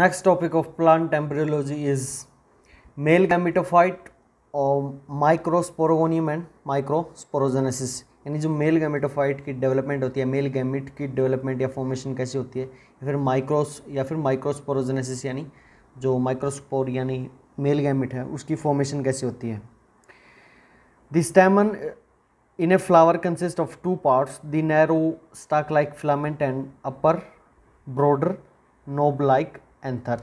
Next topic of plant embryology is male gametophyte और माइक्रोस्पोरोगोनियम and microsporogenesis यानी जो male gametophyte की डेवलपमेंट होती है मेल गैमिट की डेवलपमेंट या फॉर्मेशन कैसी होती है या फिर माइक्रोस या फिर माइक्रोस्पोरोजेनेसिस यानी जो माइक्रोस्पोर यानी मेल गैमिट है उसकी फॉर्मेशन कैसी होती है the stamen in a flower consist of two parts the narrow stalk like filament and upper broader knob like anther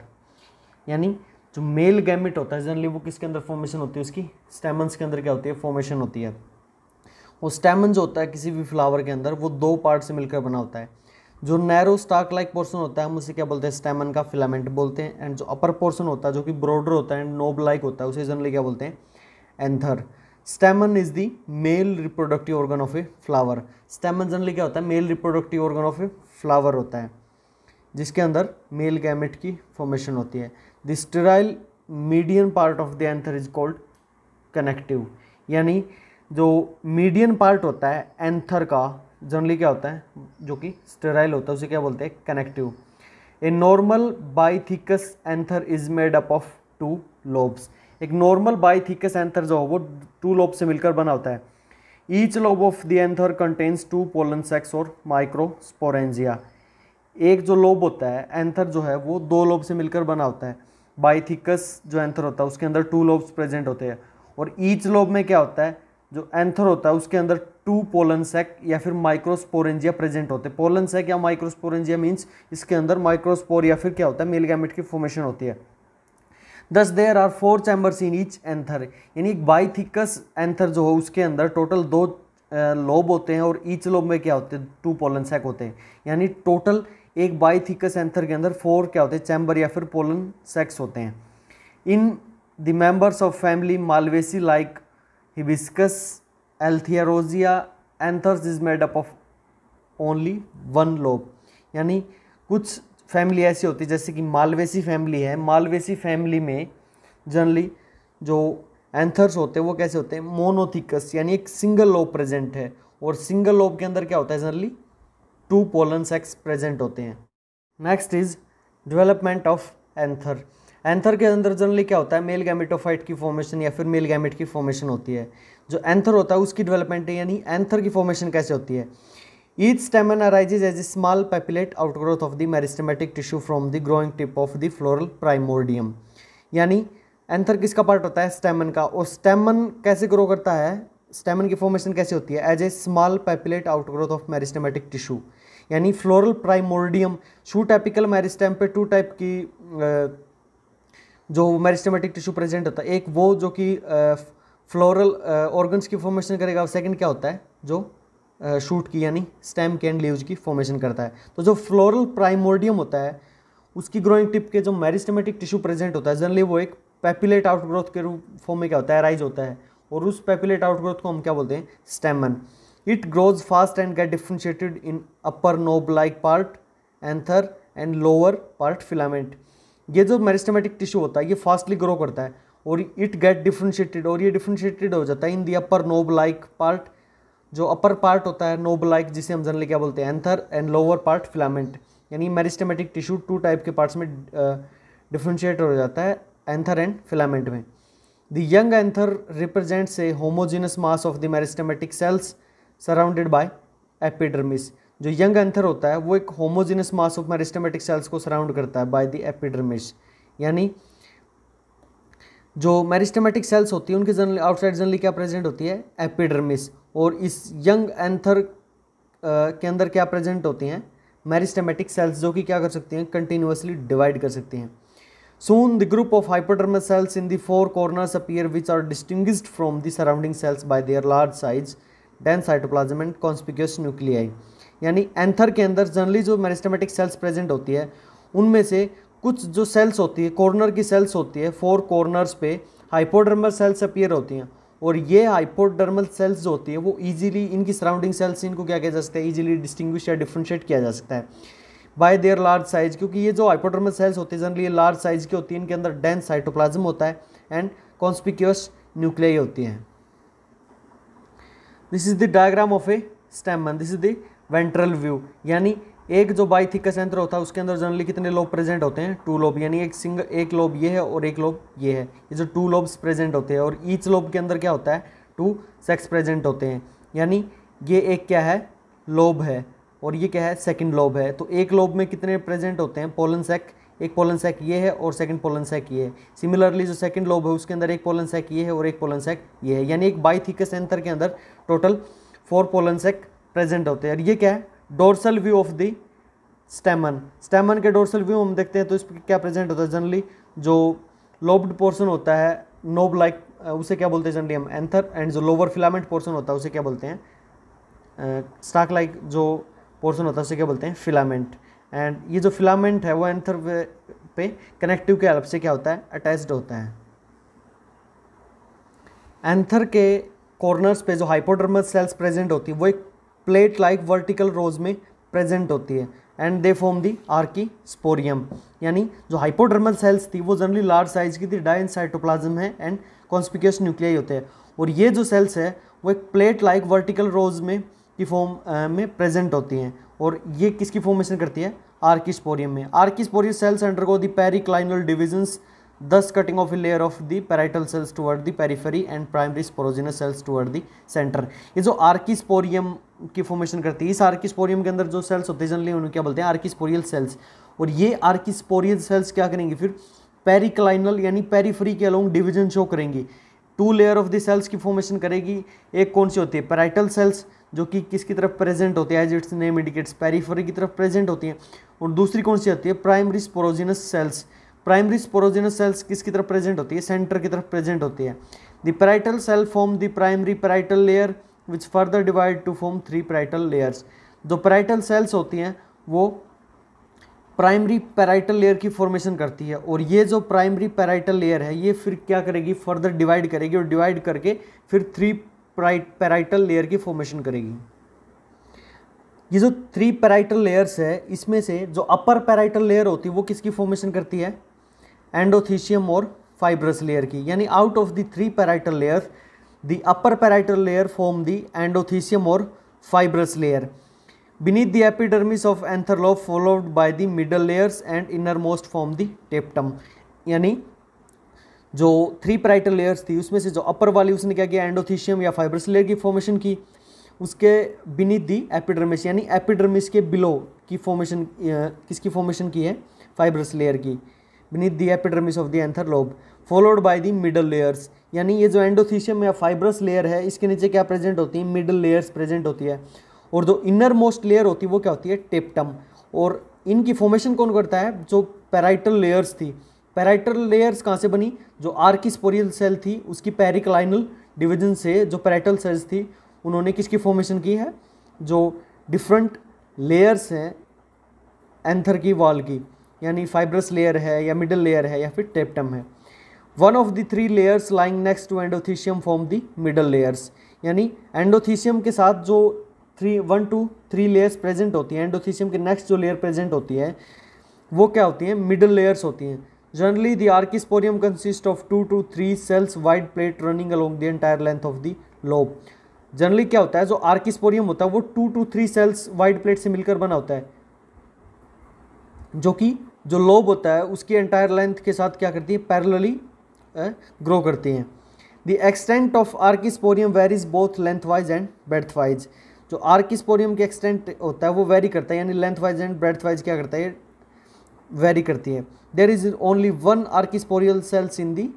यानी जो मेल गैमिट होता है जनरली वो किसके अंदर फॉर्मेशन होती है उसकी स्टेमन्स के अंदर क्या होती है फॉर्मेशन होती है वो स्टेमन जो होता है किसी भी फ्लावर के अंदर वो दो पार्ट से मिलकर बना होता है जो नैरो स्टाक लाइक पोर्सन होता है हम उसे क्या बोलते हैं स्टेमन का फिलामेंट बोलते हैं एंड जो अपर पोर्सन होता है जो कि ब्रॉडर होता है एंड नोब लाइक होता है उसे जनरली क्या बोलते हैं anther stamen is the male reproductive organ of a flower stamen generally क्या होता है male reproductive organ of a flower होता है जिसके अंदर मेल गैमेट की फॉर्मेशन होती है the sterile median part of the anther is called connective यानी जो मीडियन पार्ट होता है एंथर का जनरली क्या होता है जो कि स्टेराइल होता है उसे क्या बोलते हैं connective a normal bithecous anther is made up of two lobes एक नॉर्मल बाई थिकस एंथर जो हो वो टू लोब से मिलकर बना होता है each lobe of the anther contains two pollen sacs और माइक्रोस्पोरेंजिया एक जो लोब होता है एंथर जो है वो दो लोब से मिलकर बना होता है बाइथिकस जो एंथर होता है उसके अंदर टू लोब्स प्रेजेंट होते हैं और ईच लोब में क्या होता है जो एंथर होता है उसके अंदर टू पोलन सेक या फिर माइक्रोस्पोरेंजिया प्रेजेंट होते हैं पोलन सेक या माइक्रोस्पोरेंजिया मीन्स इसके अंदर माइक्रोस्पोर या फिर क्या होता है मेल की फॉर्मेशन होती है thus there are four chambers in each anther यानी एक बाई थिकस एंथर जो हो उसके अंदर टोटल दो लोब होते हैं और ईच लोब में क्या होते हैं टू पोलन सैक होते हैं यानी टोटल एक बाई थिकस एंथर के अंदर फोर क्या होते हैं चैम्बर या फिर पोलन सेक्स होते हैं in the members of family Malvaceae like hibiscus Althaea rosea anthers is made up of only one lobe यानी कुछ फैमिली ऐसी होती है जैसे कि मालवेसी फैमिली है मालवेसी फैमिली में जनरली जो एंथर्स होते हैं वो कैसे होते हैं मोनोथिकस यानी एक सिंगल लोब प्रेजेंट है और सिंगल लोब के अंदर क्या होता है generally two pollen sacs present होते हैं next is development of anther anther के अंदर जनरली क्या होता है मेल गैमेटोफाइट की फॉर्मेशन या फिर मेल गैमेट की फॉर्मेशन होती है जो एंथर होता है उसकी डेवलपमेंट यानी एंथर की फॉर्मेशन कैसे होती है Each stamen arises as a small papillate outgrowth of the meristematic tissue from the growing tip of the floral primordium. यानी एंथर किसका पार्ट होता है स्टेमन का और स्टेमन कैसे ग्रो करता है स्टेमन की फॉर्मेशन कैसे होती है as a small papillate outgrowth of meristematic tissue यानी floral primordium shoot apical meristem पे टू टाइप की जो मेरिस्टेमेटिक टिश्यू प्रेजेंट होता है एक वो जो कि फ्लोरल ऑर्गन्स की फॉर्मेशन करेगा और सेकंड क्या होता है जो शूट की यानी स्टेम कैंड लीव्स की फॉर्मेशन करता है तो जो फ्लोरल प्राइमोर्डियम होता है उसकी ग्रोइंग टिप के जो मेरिस्टेमेटिक टिश्यू प्रेजेंट होता है जनरली वो एक पेपिलेट आउटग्रोथ के रूप फॉर्म में क्या होता है राइज होता है और उस पेपिलेट आउटग्रोथ को हम क्या बोलते हैं stamen it grows fast and get differentiated in upper knob like part anther and lower part filament ये जो मेरिस्टेमेटिक टिश्यू होता है ये फास्टली ग्रो करता है और इट गेट डिफ्रेंशिएटेड और ये डिफ्रेंशिएटेड हो जाता है in the upper knob like part जो अपर पार्ट होता है नोबलाइक जिसे हम जनरली क्या बोलते हैं anther and lower part filament यानी मेरिस्टेमेटिक टिश्यू टू टाइप के पार्ट्स में डिफ्रेंशिएट हो जाता है एंथर एंड फिलामेंट में the young anther represents a homogenous mass of the meristematic cells surrounded by epidermis जो यंग एंथर होता है वो एक homogenous mass of meristematic cells को सराउंड करता है बाय द एपिडर्मिस यानी जो मेरिस्टेमेटिक सेल्स होती है उनके जनरली आउटसाइड जनरली क्या प्रेजेंट होती है एपिडर्मिस और इस यंग एंथर के अंदर क्या प्रेजेंट होती हैं मेरिस्टेमेटिक सेल्स जो कि क्या कर सकती हैं कंटिन्यूसली डिवाइड कर सकती हैं soon the group of hypodermal cells in the four corners appear which are distinct from the surrounding cells by their large size dense cytoplasm and conspicuous nuclei यानी एंथर के अंदर जनरली जो meristematic cells present होती है उनमें से कुछ जो सेल्स होती है कॉर्नर की सेल्स होती है फोर कॉर्नर्स पे हाइपोडर्मल सेल्स अपियर होती हैं और ये हाइपोडर्मल सेल्स जो होती है वो ईजिली इनकी सराउंडिंग सेल्स इनको क्या किया जा सकता है ईजिली डिस्टिंग्विश या डिफ्रेंशिएट किया जा सकता है बाय देयर लार्ज साइज क्योंकि ये जो हाइपोडर्मल सेल्स होते हैं जनरली ये लार्ज साइज की होती है इनके अंदर डेंस साइटोप्लाज्म होता है एंड कॉन्स्पिक्यूस न्यूक्लियाई होती हैं this is the diagram of a stamen this is the ventral view यानी एक जो बाई थिक यंत्र होता है उसके अंदर जनरली कितने लोब प्रेजेंट होते हैं टू लोब यानी एक सिंगल एक लोब ये है और एक लोब ये है ये जो टू लोब्स प्रेजेंट होते हैं और ईच लोब के अंदर क्या होता है टू सेक्स प्रेजेंट होते हैं यानी ये एक क्या है लोब है और ये क्या है सेकेंड लोब है तो एक लोब में कितने प्रेजेंट होते हैं पोलन सेक एक पोलन सेक ये है और सेकेंड पोलन सेक ये है सिमिलरली जो सेकेंड लोब है उसके अंदर एक पोलन सेक ये है और एक पोलन सेक ये है यानी एक बाई थिक एंथर के अंदर total four pollen sac present होते हैं और ये क्या है dorsal view of the stamen stamen के डोर्सल व्यू हम देखते हैं तो इस पर क्या प्रेजेंट होता है जनरली जो लोब्ड पोर्सन होता है नोब लाइक उसे क्या बोलते हैं जनरली हम एंथर एंड जो लोअर फिलामेंट पोर्सन होता है उसे क्या बोलते हैं स्टाक लाइक जो पोर्सन होता है उसे क्या बोलते हैं फिलामेंट एंड ये जो फिलामेंट है वो एंथर पे कनेक्टिव के हेल्प से क्या होता है अटैच्ड होता है एंथर के कॉर्नर्स पे जो हाइपोडर्मल सेल्स प्रेजेंट होती है वो एक प्लेट लाइक वर्टिकल रोज में प्रेजेंट होती है and they form the archesporium यानी जो हाइपोडर्मल सेल्स थी वो जनरली लार्ज साइज की थी डाइन साइटोप्लाज्म है एंड कॉन्स्पिकस न्यूक्लियाई होते हैं और ये जो सेल्स है वो एक प्लेट लाइक वर्टिकल रोज में की फॉर्म में प्रेजेंट होती हैं और ये किसकी फॉर्मेशन करती है आर्किस्पोरियम में archesporium cells undergo the periclinal divisions thus cutting off a layer of the parietal cells toward the periphery and primary sporogenous cells toward the centre ये जो आर्किस्पोरियम की फॉर्मेशन करती है इस आर्किस्पोरियम के अंदर जो सेल्स होते हैं जनरली उन्हें क्या बोलते हैं आर्किस्पोरियल सेल्स और ये आर्किस्पोरियल सेल्स क्या करेंगे फिर पेरिक्लाइनल यानी पेरीफ्री के अलोंग डिविजन शो करेंगी two layer of the cells की फॉर्मेशन करेगी एक कौन सी होती है पेराइटल सेल्स जो कि किसकी तरफ प्रेजेंट होते हैं as its name indicates periphery की तरफ प्रेजेंट होती हैं और दूसरी कौन सी होती है primary sporogenous cells primary sporogenous cells किसकी तरफ प्रेजेंट होती है सेंटर की तरफ प्रेजेंट होती है the parietal cell form the primary parietal layer which further divide to form three parietal layers जो पैराइटल सेल्स होती हैं वो प्राइमरी पैराइटल लेयर की फॉर्मेशन करती है और ये जो प्राइमरी पैराइटल लेयर है ये फिर क्या करेगी फर्दर डिवाइड करेगी और डिवाइड करके फिर थ्री पैराइटल लेयर की फॉर्मेशन करेगी ये जो थ्री पैराइटल लेयर्स है इसमें से जो अपर पैराइटल लेयर होती है वो किसकी फॉर्मेशन करती है एंडोथीशियम और फाइब्रस लेयर की यानी out of the three parietal layers The upper parietal layer form the endothecium or fibrous layer. Beneath the epidermis of anthorlobe followed by the middle layers and innermost form the tapetum. yani जो three parietal layers थी उसमें से जो अपर वाली उसने क्या किया endothecium या फाइब्रस लेयर की फॉर्मेशन की उसके बिनी दी एपिडर्मिस यानी एपिडर्मिस के बिलो की फॉर्मेशन किसकी फॉर्मेशन की है फाइब्रस लेयर की beneath the epidermis of the anther lobe followed by the middle layers यानी ये जो एंडोथीशियम या फाइब्रस लेयर है इसके नीचे क्या प्रेजेंट होती है मिडल लेयर्स प्रेजेंट होती है और जो इनर मोस्ट लेयर होती है वो क्या होती है टेप्टम और इनकी फॉर्मेशन कौन करता है जो पैराइटल लेयर्स थी पैराइटल लेयर्स कहाँ से बनी जो आर्किस्पोरियल सेल थी उसकी पेरिकलाइनल डिविजन से जो पैराइटल सेल्स थी उन्होंने किसकी फॉर्मेशन की है जो डिफरेंट लेयर्स हैं एंथर की वॉल की यानी फाइब्रस लेयर है या मिडल लेयर है या फिर टेप्टम है one of the three layers lying next to endothecium form the middle layers यानी एंडोथीशियम के साथ जो three one two three layers present होती हैं एंडोथीशियम के नेक्स्ट जो लेयर प्रेजेंट होती है वो क्या होती हैं मिडल लेयर्स होती हैं generally the archesporium consist of two to three cells wide plate running along the entire length of the lobe generally क्या होता है जो आर्किस्पोरियम होता है वो two to three cells wide plate से मिलकर बना होता है जो कि जो लोब होता है उसकी एंटायर लेंथ के साथ क्या करती है पैरलली ग्रो करती हैं the extent of archesporium varies both length wise and breadth wise जो आर्किस्पोरियम के एक्सटेंट होता है वो वेरी करता है यानी length wise and breadth wise क्या करता है वेरी करती है there is only one archesporial cells in the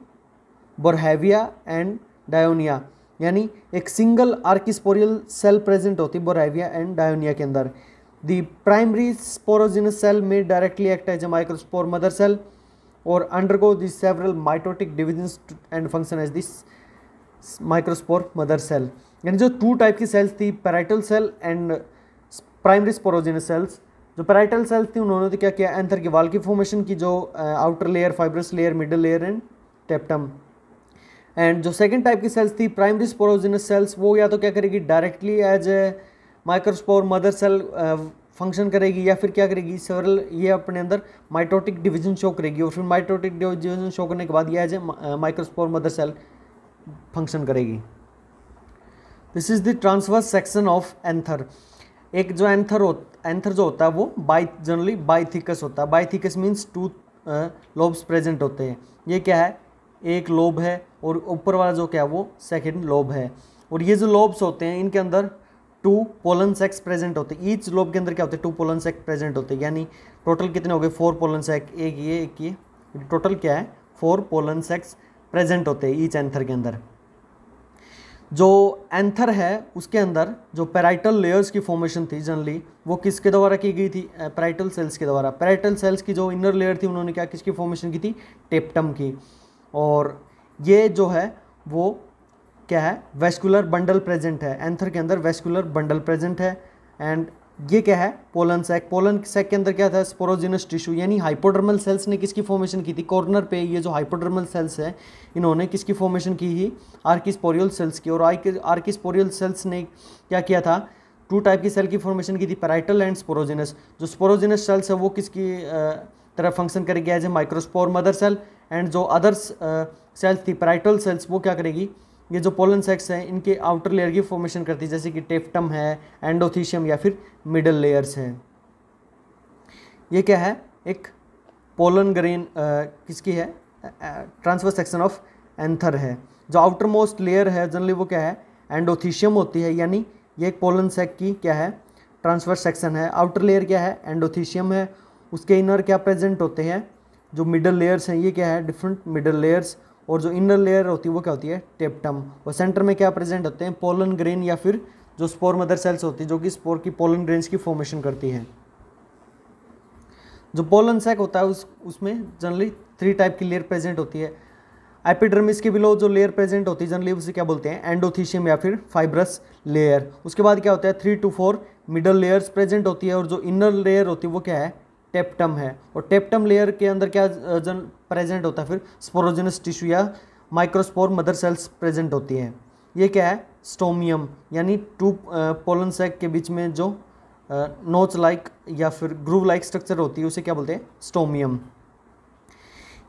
Boerhavia and Dionaea यानी एक सिंगल आर्किस्पोरियल सेल प्रेजेंट होती है बोरहेविया एंड डायोनिया के अंदर दी प्राइमरी स्पोरोजिनस सेल में directly act as a microspore mother cell or undergo the several mitotic divisions and function as this microspore mother cell यानी जो two type की cells थी parietal cell and primary sporogenous cells जो parietal cells थी उन्होंने तो क्या किया एंथर की वाल की फॉर्मेशन की जो outer uh, layer fibrous layer middle layer and tapetum and जो सेकेंड टाइप की सेल्स थी प्राइमरी स्पोरोजिनस सेल्स वो या तो क्या करेगी directly as a microspore mother cell function करेगी या फिर क्या करेगी सेवरल ये अपने अंदर माइटोटिक डिवीजन शो करेगी और फिर माइटोटिक डिवीजन शो करने के बाद यह as a microspore mother cell function करेगी this is the transverse section of anther एक जो एंथर हो एंथर जो होता है वो बाई जनरली बाईथिकस होता है bithecous means two lobes present होते हैं ये क्या है एक लोब है और ऊपर वाला जो क्या है वो सेकेंड लोब है और ये जो लोब्स होते हैं इनके अंदर टू पोलन सेक्स प्रेजेंट होते हैं ईच लोब के अंदर क्या होते हैं टू पोलन सेक प्रेजेंट होते हैं यानी टोटल कितने हो गए फोर पोलन सेक एक ये एक ये टोटल क्या है फोर पोलन सेक्स प्रेजेंट होते हैं ईच एंथर के अंदर जो एंथर है उसके अंदर जो पैराइटल लेयर्स की फॉर्मेशन थी जनरली वो किसके द्वारा की गई थी पैराइटल सेल्स के द्वारा पैराइटल सेल्स की जो इनर लेयर थी उन्होंने क्या किसकी फॉर्मेशन की थी टेप्टम की और ये जो है वो क्या है वेस्कुलर बंडल प्रेजेंट है एंथर के अंदर वेस्कुलर बंडल प्रेजेंट है एंड ये क्या है पोलन सैक पोलन सैक के अंदर क्या था स्पोरोजिनस टिश्यू यानी हाइपोडर्मल सेल्स ने किसकी फॉर्मेशन की थी कॉर्नर पे ये जो हाइपोडर्मल सेल्स है इन्होंने किसकी फॉर्मेशन की ही आर्किस्पोरियल सेल्स की और आर्किस्पोरियल सेल्स ने क्या किया था टू टाइप की सेल की फॉर्मेशन की थी पेराइटल एंड स्पोरोजिनस जो स्पोरोजिनस सेल्स है वो किसकी तरह फंक्शन करेगी as a microspore mother cell and जो अदर्स सेल्स थी पेराइटल सेल्स वो क्या करेगी ये जो पोलन सेक्स हैं इनके आउटर लेयर की फॉर्मेशन करती है जैसे कि टेफ्टम है एंडोथीशियम या फिर मिडल लेयर्स हैं ये क्या है एक पोलन ग्रेन किसकी है ट्रांसफर सेक्शन ऑफ एंथर है जो आउटर मोस्ट लेयर है जनरली वो क्या है एंडोथीशियम होती है यानी ये एक पोलन सेक की क्या है ट्रांसफर सेक्शन है आउटर लेयर क्या है एंडोथीशियम है उसके इनर क्या प्रेजेंट होते हैं जो मिडल लेयर्स हैं ये क्या है डिफरेंट मिडल लेयर्स और जो इनर लेयर होती है वो क्या होती है टेप्टम और सेंटर में क्या प्रेजेंट होते हैं पोलन ग्रेन या फिर जो स्पोर मदर सेल्स होती है जो कि स्पोर की पोलन ग्रेन्स की फॉर्मेशन करती हैं जो पोलन सेक होता है उस उसमें जनरली थ्री टाइप की लेयर प्रेजेंट होती है एपिडर्मिस के बिलो जो लेयर प्रेजेंट होती है जनरली उसे क्या बोलते हैं एंडोथीशियम या फिर फाइब्रस लेयर उसके बाद क्या होता है three two four middle layers present होती है और जो इनर लेयर होती है वो क्या है टेप्टम है और टेप्टम लेयर के अंदर क्या जन प्रेजेंट होता है फिर स्पोरोजनस टिश्यू या माइक्रोस्पोर मदर सेल्स प्रेजेंट होती हैं ये क्या है स्टोमियम यानी टू पोलन सेक के बीच में जो नोच लाइक या फिर ग्रूव लाइक स्ट्रक्चर होती है उसे क्या बोलते हैं स्टोमियम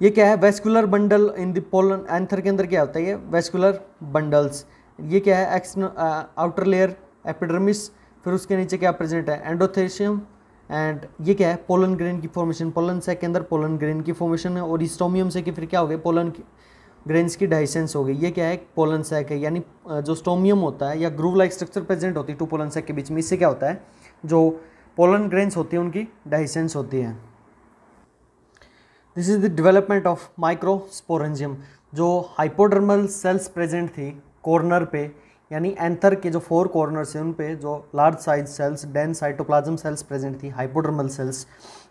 ये क्या है vascular bundle in the pollen anther के अंदर क्या होता है ये वेस्कुलर बंडल्स ये क्या है एक्स आउटर लेयर एपिडर्मिस फिर उसके नीचे क्या प्रेजेंट है एंडोथेशियम एंड ये क्या है पोलन ग्रेन की फॉर्मेशन पोलन सेक के अंदर पोलन ग्रेन की फॉर्मेशन है और स्टोमियम से कि फिर क्या हो गया पोलन ग्रेन्स की डाइसेंस हो गई ये क्या है पोलन सैक है यानी जो स्टोमियम होता है या ग्रूव लाइक स्ट्रक्चर प्रेजेंट होती है टू पोलन सैक के बीच में इससे क्या होता है जो पोलन ग्रेन्स होती है उनकी डाइसेंस होती है this is the development of microsporangium जो हाइपोडर्मल सेल्स प्रेजेंट थी कॉर्नर पे यानी एंथर के जो फोर कॉर्नर्स हैं उन पे जो large size cells dense cytoplasm cells present थी हाइपोडर्मल सेल्स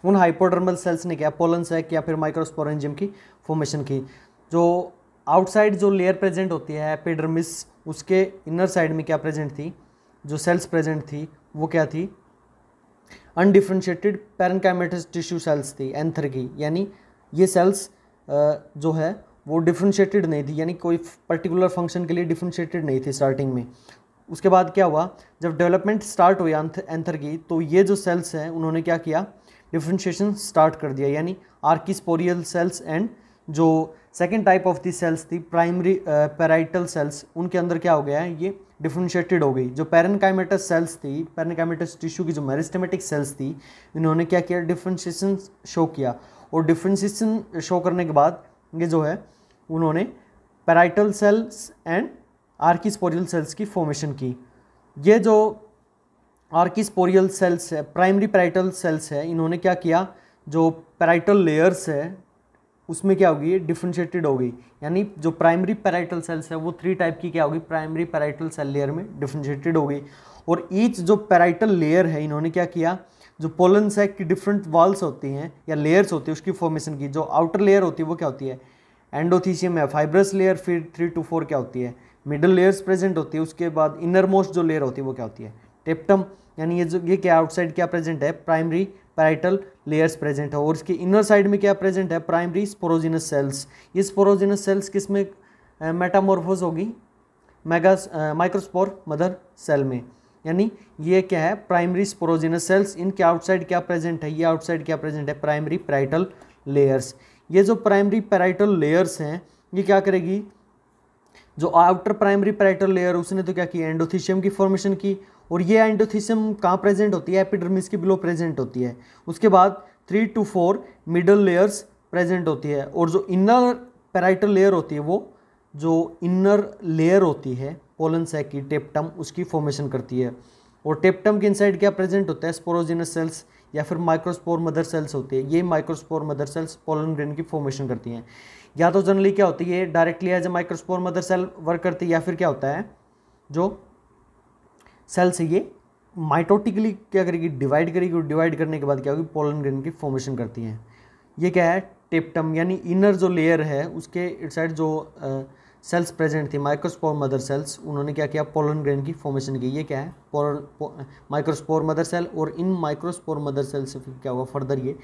उन हाइपोडर्मल सेल्स ने क्या पोलन सेक या फिर माइक्रोस्पोरेंजियम की फॉर्मेशन की जो आउटसाइड जो लेयर प्रेजेंट होती है एपिडर्मिस उसके इनर साइड में क्या प्रेजेंट थी जो सेल्स प्रेजेंट थी वो क्या थी अनडिफ्रेंशिएटेड पैरनकाइमेटस टिश्यू सेल्स थी एंथर की यानी ये सेल्स जो है वो डिफ्रेंशिएटेड नहीं थी यानी कोई पर्टिकुलर फंक्शन के लिए डिफ्रेंशिएटेड नहीं थी स्टार्टिंग में उसके बाद क्या हुआ जब डेवलपमेंट स्टार्ट हुई एंथर की तो ये जो सेल्स हैं उन्होंने क्या किया डिफ्रेंशिएशन स्टार्ट कर दिया यानी आर्किस्पोरियल सेल्स एंड जो second type of the cells थी प्राइमरी पेराइटल सेल्स उनके अंदर क्या हो गया है ये डिफ्रेंशिएटेड हो गई जो पेरनकाइमेटस सेल्स थी पेरनकाइमेटस टिश्यू की जो मेरिस्टेमेटिक सेल्स थी इन्होंने क्या किया डिफ्रेंशिएशन शो किया और डिफ्रेंशिएशन शो करने के बाद ये जो है उन्होंने parietal cells and archesporial cells की फॉर्मेशन की ये जो आर्किस्पोरियल सेल्स है प्राइमरी पैराइटल सेल्स है इन्होंने क्या किया जो पैराइटल लेयर्स है उसमें क्या होगी डिफ्रेंशिएटेड हो गई यानी जो प्राइमरी पैराइटल सेल्स है वो थ्री टाइप की क्या होगी प्राइमरी पैराइटल सेल लेयर में डिफ्रेंशिएटेड हो गई और ईच जो पैराइटल लेयर है इन्होंने क्या किया जो पोलन सैक की डिफरेंट वॉल्स होती हैं या लेयर्स होती है उसकी फॉर्मेशन की जो आउटर लेयर होती है वो क्या होती है एंडोथीशियम है फाइब्रस लेयर फिर थ्री टू फोर क्या होती है मिडल लेयर्स प्रेजेंट होती है उसके बाद इनर मोस्ट जो लेयर होती है वो क्या होती है टेप्टम यानी ये जो ये क्या आउटसाइड क्या प्रेजेंट है प्राइमरी पैराइटल लेयर्स प्रेजेंट है और इसके इनर साइड में क्या प्रेजेंट है प्राइमरी स्पोरोजिनस सेल्स ये स्पोरोजिनस सेल्स किस में मेटामोरफोज होगी मेगा माइक्रोस्पोर मदर सेल में यानी ये क्या है प्राइमरी स्पोरोजिनस सेल्स इनके आउटसाइड क्या प्रेजेंट है ये आउटसाइड क्या प्रेजेंट है प्राइमरी पैराइटल लेयर्स ये जो प्राइमरी पैराइटल लेयर्स हैं ये क्या करेगी जो आउटर प्राइमरी पैराइटल लेयर उसने तो क्या किया एंडोथीशियम की फॉर्मेशन की और ये एंडोथीशियम कहाँ प्रेजेंट होती है एपिडर्मिस के बिलो प्रेजेंट होती है उसके बाद three two four middle layers present होती है और जो इनर पैराइटल लेयर होती है वो जो इनर लेयर होती है पोलन की टेप्टम उसकी फॉर्मेशन करती है और टेप्टम के इनसाइड क्या प्रेजेंट होता है स्पोरोजिनस सेल्स या फिर माइक्रोस्पोर मदर सेल्स होती है ये microspore mother cells pollen grain की फॉर्मेशन करती हैं या तो जनरली क्या होती है directly as a microspore mother cell work करती है या फिर क्या होता है जो सेल्स है ये माइटोटिकली क्या करेगी डिवाइड करेगी और डिवाइड करने के बाद क्या होगी पोलन ग्रेन की फॉर्मेशन करती हैं ये क्या है टेप्टम यानी इनर जो लेयर है उसके इट साइड जो सेल्स प्रेजेंट थी माइक्रोस्पोर मदर सेल्स उन्होंने क्या किया पोलन ग्रेन की फॉर्मेशन की ये क्या है पोलन माइक्रोस्पोर मदर सेल और इन माइक्रोस्पोर मदर सेल से क्या होगा फर्दर ये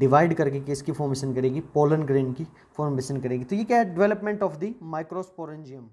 डिवाइड करके किसकी फॉर्मेशन करेगी पोलन ग्रेन की फॉर्मेशन करेगी तो ये क्या है डेवलपमेंट ऑफ द माइक्रोस्पोरेंजियम